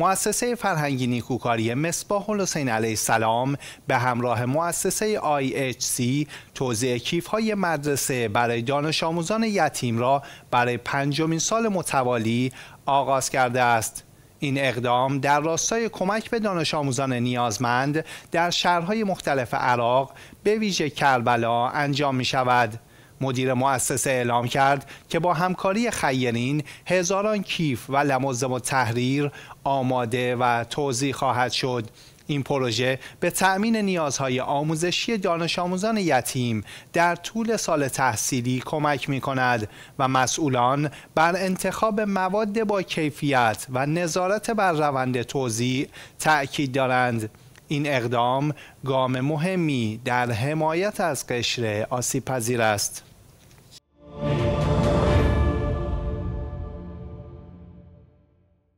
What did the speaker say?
مؤسسه فرهنگی نیکوکاری مصباح حسین علیه السلام به همراه مؤسسه IHC توزیع کیف های مدرسه برای دانش آموزان یتیم را برای پنجمین سال متوالی آغاز کرده است. این اقدام در راستای کمک به دانش آموزان نیازمند در شهرهای مختلف عراق به ویژه کربلا انجام می شود. مدیر مؤسسه اعلام کرد که با همکاری خیرین هزاران کیف و لمزم و تحریر آماده و توضیح خواهد شد این پروژه به تأمین نیازهای آموزشی دانش آموزان یتیم در طول سال تحصیلی کمک می کند و مسئولان بر انتخاب مواد با کیفیت و نظارت بر روند توزیع تأکید دارند. این اقدام گام مهمی در حمایت از قشر آسیب پذیر است.